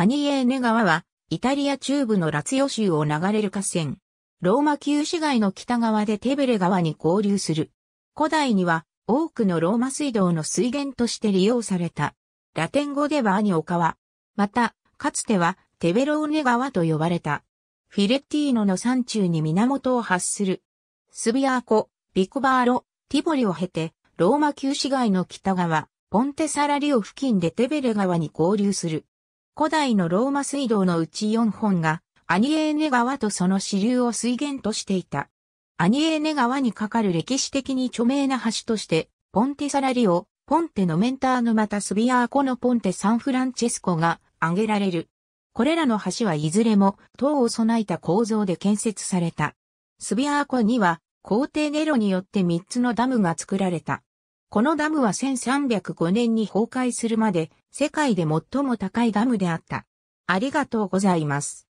アニエーネ川は、イタリア中部のラツヨ州を流れる河川。ローマ旧市街の北側でテベレ川に合流する。古代には、多くのローマ水道の水源として利用された。ラテン語ではアニオ川。また、かつては、テベローネ川と呼ばれた。フィレッティーノの山中に源を発する。スビアーコ、ビコバーロ、ティボリを経て、ローマ旧市街の北側、ポンテサラリオ付近でテベレ川に合流する。古代のローマ水道のうち4本が、アニエーネ川とその支流を水源としていた。アニエーネ川に架かる歴史的に著名な橋として、ポンテサラリオ、ポンテのメンターのまたスビアーコのポンテサンフランチェスコが挙げられる。これらの橋はいずれも塔を備えた構造で建設された。スビアーコには皇帝ネロによって3つのダムが作られた。このダムは1305年に崩壊するまで世界で最も高いダムであった。ありがとうございます。